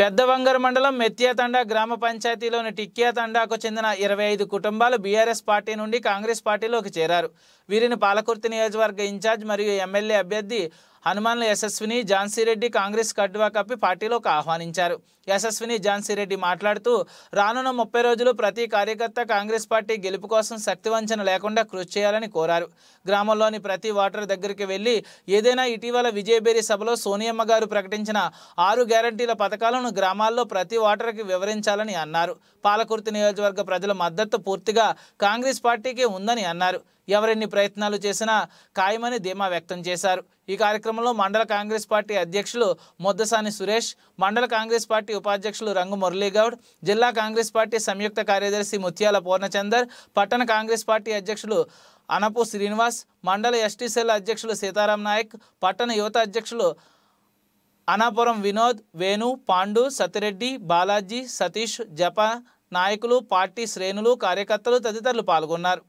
పెద్దవంగర మండలం మెత్యాతండా గ్రామ పంచాయతీలోని తండాకు చెందిన ఇరవై ఐదు కుటుంబాలు బీఆర్ఎస్ పార్టీ నుండి కాంగ్రెస్ పార్టీలోకి చేరారు వీరిని పాలకుర్తి నియోజకవర్గ ఇన్ఛార్జ్ మరియు ఎమ్మెల్యే అభ్యర్థి హనుమాన్ల యశస్విని ఝాన్సీరెడ్డి కాంగ్రెస్ కడ్వా కప్పి పార్టీలోకి ఆహ్వానించారు యశస్విని ఝాన్సీరెడ్డి మాట్లాడుతూ రానున్న ముప్పై రోజులు ప్రతి కార్యకర్త కాంగ్రెస్ పార్టీ గెలుపు కోసం శక్తివంచన లేకుండా కృషి చేయాలని కోరారు గ్రామంలోని ప్రతి ఓటర్ దగ్గరికి వెళ్ళి ఏదైనా ఇటీవల విజయబేరి సభలో సోనియమ్మ గారు ప్రకటించిన ఆరు గ్యారంటీల పథకాలను గ్రామాల్లో ప్రతి ఓటర్కి వివరించాలని అన్నారు పాలకుర్తి నియోజకవర్గ ప్రజల మద్దతు పూర్తిగా కాంగ్రెస్ పార్టీకి ఉందని అన్నారు ఎవరెన్ని ప్రయత్నాలు చేసినా ఖాయమని ధీమా వ్యక్తం చేశారు ఈ కార్యక్రమంలో మండల కాంగ్రెస్ పార్టీ అధ్యక్షులు మొద్దసాని సురేష్ మండల కాంగ్రెస్ పార్టీ ఉపాధ్యక్షులు రంగు మురళీగౌడ్ జిల్లా కాంగ్రెస్ పార్టీ సంయుక్త కార్యదర్శి ముత్యాల పూర్ణచందర్ పట్టణ కాంగ్రెస్ పార్టీ అధ్యక్షులు అనపు శ్రీనివాస్ మండల ఎస్టీ సెల్ అధ్యక్షులు సీతారాం నాయక్ పట్టణ యువత అధ్యక్షులు అనాపురం వినోద్ వేణు పాండు సతిరెడ్డి బాలాజీ సతీష్ జపా నాయకులు పార్టీ శ్రేణులు కార్యకర్తలు తదితరులు పాల్గొన్నారు